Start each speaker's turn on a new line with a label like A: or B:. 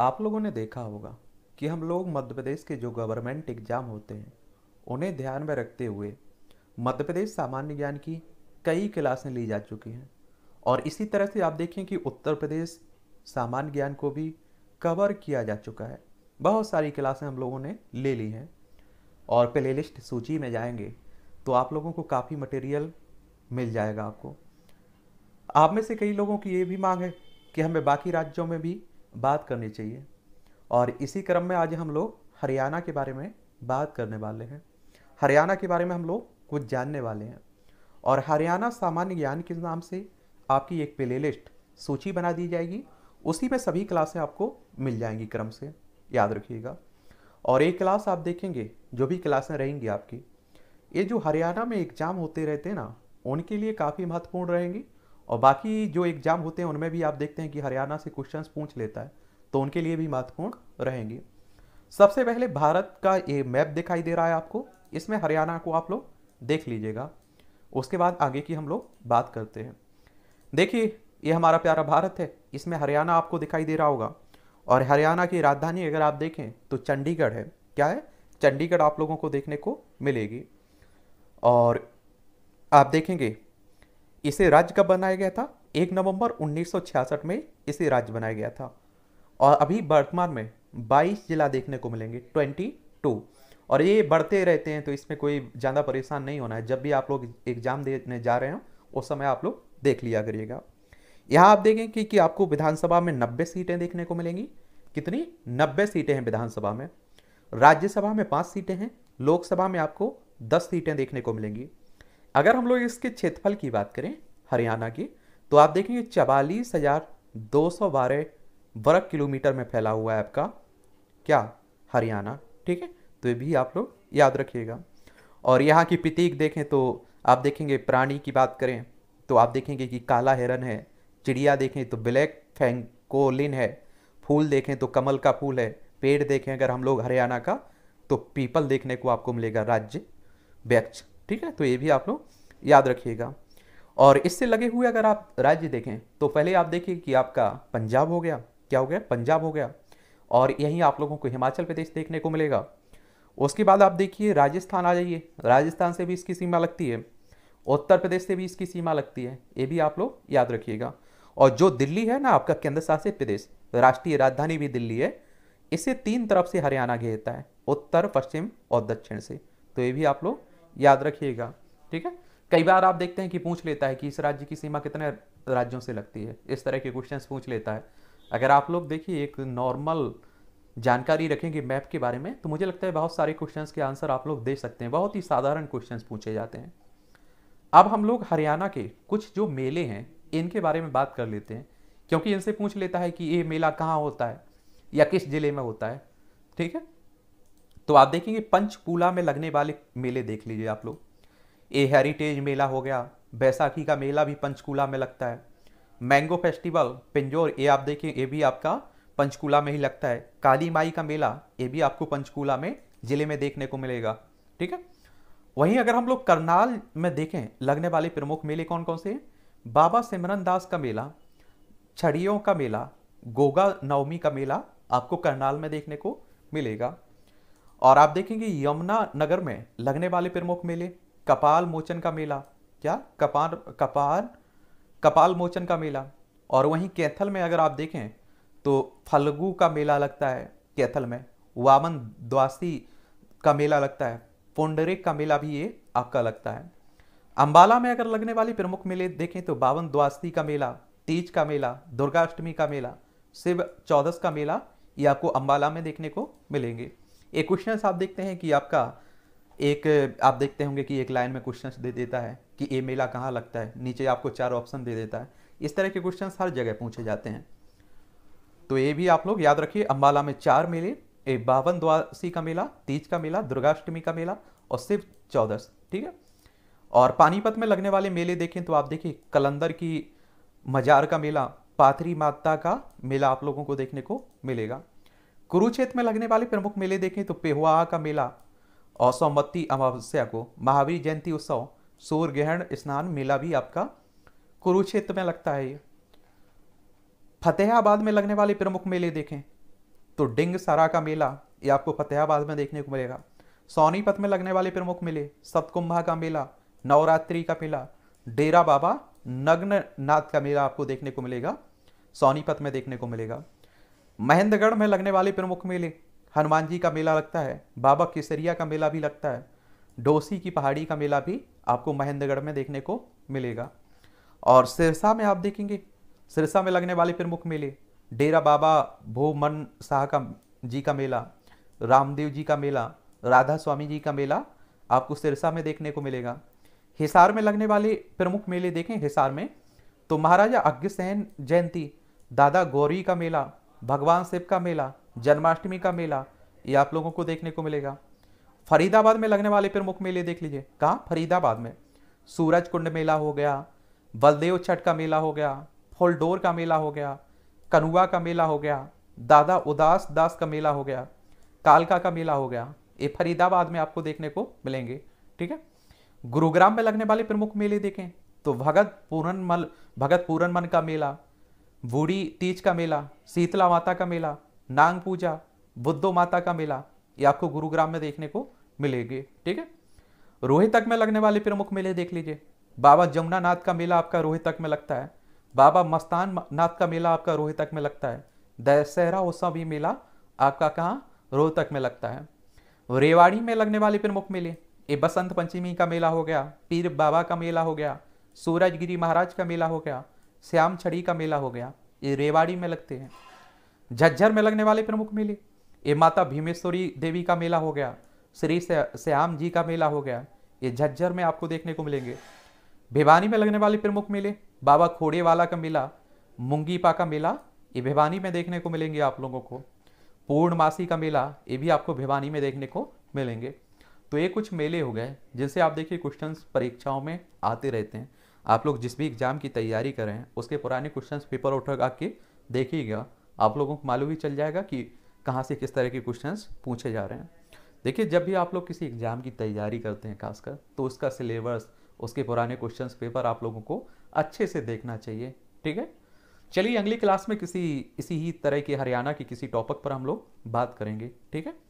A: आप लोगों ने देखा होगा कि हम लोग मध्य प्रदेश के जो गवर्नमेंट एग्ज़ाम होते हैं उन्हें ध्यान में रखते हुए मध्य प्रदेश सामान्य ज्ञान की कई क्लासें ली जा चुकी हैं और इसी तरह से आप देखें कि उत्तर प्रदेश सामान्य ज्ञान को भी कवर किया जा चुका है बहुत सारी क्लासें हम लोगों ने ले ली हैं और लिस्ट सूची में जाएंगे तो आप लोगों को काफ़ी मटेरियल मिल जाएगा आपको आप में से कई लोगों की ये भी मांग है कि हमें बाकी राज्यों में भी बात करनी चाहिए और इसी क्रम में आज हम लोग हरियाणा के बारे में बात करने वाले हैं हरियाणा के बारे में हम लोग कुछ जानने वाले हैं और हरियाणा सामान्य ज्ञान के नाम से आपकी एक प्ले लिस्ट सूची बना दी जाएगी उसी में सभी क्लासें आपको मिल जाएंगी क्रम से याद रखिएगा और एक क्लास आप देखेंगे जो भी क्लासें रहेंगी आपकी ये जो हरियाणा में एग्ज़ाम होते रहते हैं ना उनके लिए काफ़ी महत्वपूर्ण रहेंगी और बाकी जो एग्ज़ाम होते हैं उनमें भी आप देखते हैं कि हरियाणा से क्वेश्चंस पूछ लेता है तो उनके लिए भी महत्वपूर्ण रहेंगे सबसे पहले भारत का ये मैप दिखाई दे रहा है आपको इसमें हरियाणा को आप लोग देख लीजिएगा उसके बाद आगे की हम लोग बात करते हैं देखिए ये हमारा प्यारा भारत है इसमें हरियाणा आपको दिखाई दे रहा होगा और हरियाणा की राजधानी अगर आप देखें तो चंडीगढ़ है क्या है चंडीगढ़ आप लोगों को देखने को मिलेगी और आप देखेंगे इसे राज्य कब बनाया गया था एक नवंबर 1966 में इसे राज्य बनाया गया था और अभी वर्तमान में 22 जिला देखने को मिलेंगे 22 और ये बढ़ते रहते हैं तो इसमें कोई ज़्यादा परेशान नहीं होना है जब भी आप लोग एग्जाम देने जा रहे हो उस समय आप लोग देख लिया करिएगा यहाँ आप देखें कि, कि आपको विधानसभा में नब्बे सीटें देखने को मिलेंगी कितनी नब्बे सीटें हैं विधानसभा में राज्यसभा में पाँच सीटें हैं लोकसभा में आपको दस सीटें देखने को मिलेंगी अगर हम लोग इसके क्षेत्रफल की बात करें हरियाणा की तो आप देखेंगे चवालीस हजार दो सौ बारह वर्ग किलोमीटर में फैला हुआ है आपका क्या हरियाणा ठीक है तो ये भी आप लोग याद रखिएगा और यहाँ की प्रतीक देखें तो आप देखेंगे प्राणी की बात करें तो आप देखेंगे कि काला हिरन है चिड़िया देखें तो ब्लैक फैंकोलिन है फूल देखें तो कमल का फूल है पेड़ देखें अगर हम लोग हरियाणा का तो पीपल देखने को आपको मिलेगा राज्य व्यक्ष ठीक है तो ये भी आप लोग याद रखिएगा और इससे लगे हुए अगर आप राज्य देखें तो पहले आप देखिए कि आपका पंजाब हो गया क्या हो गया पंजाब हो गया और यहीं आप लोगों को हिमाचल प्रदेश देखने को मिलेगा उसके बाद आप देखिए राजस्थान आ जाइए राजस्थान से भी इसकी सीमा लगती है उत्तर प्रदेश से भी इसकी सीमा लगती है ये भी आप लोग याद रखिएगा और जो दिल्ली है ना आपका केंद्र शासित प्रदेश राष्ट्रीय राजधानी भी दिल्ली है इसे तीन तरफ से हरियाणा घेरता है उत्तर पश्चिम और दक्षिण से तो ये भी आप लोग याद रखिएगा ठीक है कई बार आप देखते हैं कि पूछ लेता है कि इस राज्य की सीमा कितने राज्यों से लगती है इस तरह के क्वेश्चन पूछ लेता है अगर आप लोग देखिए एक नॉर्मल जानकारी रखेंगे मैप के बारे में तो मुझे लगता है बहुत सारे क्वेश्चंस के आंसर आप लोग दे सकते हैं बहुत ही साधारण क्वेश्चंस पूछे जाते हैं अब हम लोग हरियाणा के कुछ जो मेले हैं इनके बारे में बात कर लेते हैं क्योंकि इनसे पूछ लेता है कि ये मेला कहाँ होता है या किस ज़िले में होता है ठीक है तो आप देखेंगे पंचकूला में लगने वाले मेले देख लीजिए आप लोग ए हेरिटेज मेला हो गया बैसाखी का मेला भी पंचकूला में लगता है मैंगो फेस्टिवल पिंजोर ये आप देखिए ये भी आपका पंचकूला में ही लगता है काली माई का मेला ये भी आपको पंचकूला में ज़िले में देखने को मिलेगा ठीक है वहीं अगर हम लोग करनाल में देखें लगने वाले प्रमुख मेले कौन कौन से हैं बाबा सिमरन दास का मेला छड़ियों का मेला गोगा नवमी का मेला आपको करनाल में देखने को मिलेगा और आप देखेंगे यमुना नगर में लगने वाले प्रमुख मेले कपाल मोचन का मेला क्या कपाल कपाल कपाल मोचन का मेला और वहीं कैथल में अगर आप देखें तो फलगू का मेला लगता है कैथल में वामन द्वासी का मेला लगता है पुंडरिक का मेला भी ये आपका लगता है अंबाला में अगर लगने वाले प्रमुख मेले देखें तो बावन द्वासी का मेला तीज का मेला दुर्गाष्टमी का मेला शिव चौदस का मेला ये आपको अंबाला में देखने को मिलेंगे एक क्वेश्चन आप देखते हैं कि आपका एक आप देखते होंगे कि एक लाइन में क्वेश्चन दे देता है कि ये मेला कहाँ लगता है नीचे आपको चार ऑप्शन दे देता है इस तरह के क्वेश्चन हर जगह पूछे जाते हैं तो ये भी आप लोग याद रखिए अम्बाला में चार मेले एक बावन द्वासी का मेला तीज का मेला दुर्गाष्टमी का मेला और शिव चौदस ठीक है और पानीपत में लगने वाले मेले देखें तो आप देखिए कलंदर की मजार का मेला पाथरी माता का मेला आप लोगों को देखने को मिलेगा कुरुक्षेत्र में लगने वाले प्रमुख मेले देखें तो पेहुआ का मेला और अमावस्या को महावीर जयंती उत्सव सूर्य ग्रहण स्नान मेला भी आपका कुरुक्षेत्र में लगता है ये फतेहाबाद में लगने वाले प्रमुख मेले देखें तो डिंग सारा का मेला ये आपको फतेहाबाद में देखने को मिलेगा सोनीपत में लगने वाले प्रमुख मेले सतकुंभा का मेला नवरात्रि का मेला डेरा बाबा नग्न नाथ का मेला आपको देखने को मिलेगा सोनीपत में देखने को मिलेगा महेंद्रगढ़ में लगने वाले प्रमुख मेले हनुमान जी का मेला लगता है बाबा केसरिया का मेला भी लगता है डोसी की पहाड़ी का मेला भी आपको महेंद्रगढ़ में देखने को मिलेगा और सिरसा में आप देखेंगे सिरसा में लगने वाले प्रमुख मेले डेरा बाबा मन शाह का जी का मेला रामदेव जी का मेला राधा स्वामी जी का मेला आपको सिरसा में देखने को मिलेगा हिसार में लगने वाले प्रमुख मेले देखें हिसार में तो महाराजा अग्रसेन जयंती दादा गौरी का मेला भगवान शिव का मेला जन्माष्टमी का मेला ये आप लोगों को देखने को मिलेगा फरीदाबाद में लगने वाले प्रमुख मेले देख लीजिए कहाँ फरीदाबाद में सूरज कुंड मेला हो गया बलदेव छठ का मेला हो गया फोलडोर का मेला हो गया कनुआ का मेला हो गया दादा उदास दास का मेला हो गया कालका का मेला हो गया ये फरीदाबाद में आपको देखने को मिलेंगे ठीक है गुरुग्राम में लगने वाले प्रमुख मेले देखें तो भगत पूरन मल भगत पूरन मन का मेला बूढ़ी तीज का मेला शीतला माता का मेला नांग पूजा बुद्धो माता का मेला ये आपको गुरुग्राम में देखने को मिलेगी ठीक है रोहितक में लगने वाले प्रमुख मेले देख लीजिए बाबा जमुनानाथ का मेला आपका रोहितक में लगता है बाबा मस्तान नाथ का मेला आपका रोहितक में लगता है दशहरा उत्सव भी मेला आपका कहाँ रोहतक में लगता है रेवाड़ी में लगने वाले प्रमुख मेले ये बसंत पंचमी का मेला हो गया पीर बाबा का मेला हो गया सूरजगिरी महाराज का मेला हो गया श्याम छड़ी का मेला हो गया ये रेवाड़ी में लगते हैं झज्जर में लगने वाले प्रमुख मेले ये माता भीमेश्वरी देवी का मेला हो गया श्री श्याम जी का मेला हो गया ये झज्जर में आपको देखने को मिलेंगे भिवानी में लगने वाले प्रमुख मेले बाबा खोड़े वाला का मेला मुंगीपा का मेला ये भिवानी में देखने को मिलेंगे आप लोगों को पूर्णमासी का मेला ये भी आपको भिवानी में देखने को मिलेंगे तो ये कुछ मेले हो गए जिनसे आप देखिए क्वेश्चंस परीक्षाओं में आते रहते हैं आप लोग जिस भी एग्ज़ाम की तैयारी करें उसके पुराने क्वेश्चन पेपर उठा के देखिएगा आप लोगों को मालूम ही चल जाएगा कि कहाँ से किस तरह के क्वेश्चन पूछे जा रहे हैं देखिए जब भी आप लोग किसी एग्ज़ाम की तैयारी करते हैं खासकर तो उसका सिलेबस उसके पुराने क्वेश्चन पेपर आप लोगों को अच्छे से देखना चाहिए ठीक है चलिए अगली क्लास में किसी इसी ही तरह के हरियाणा की किसी टॉपिक पर हम लोग बात करेंगे ठीक है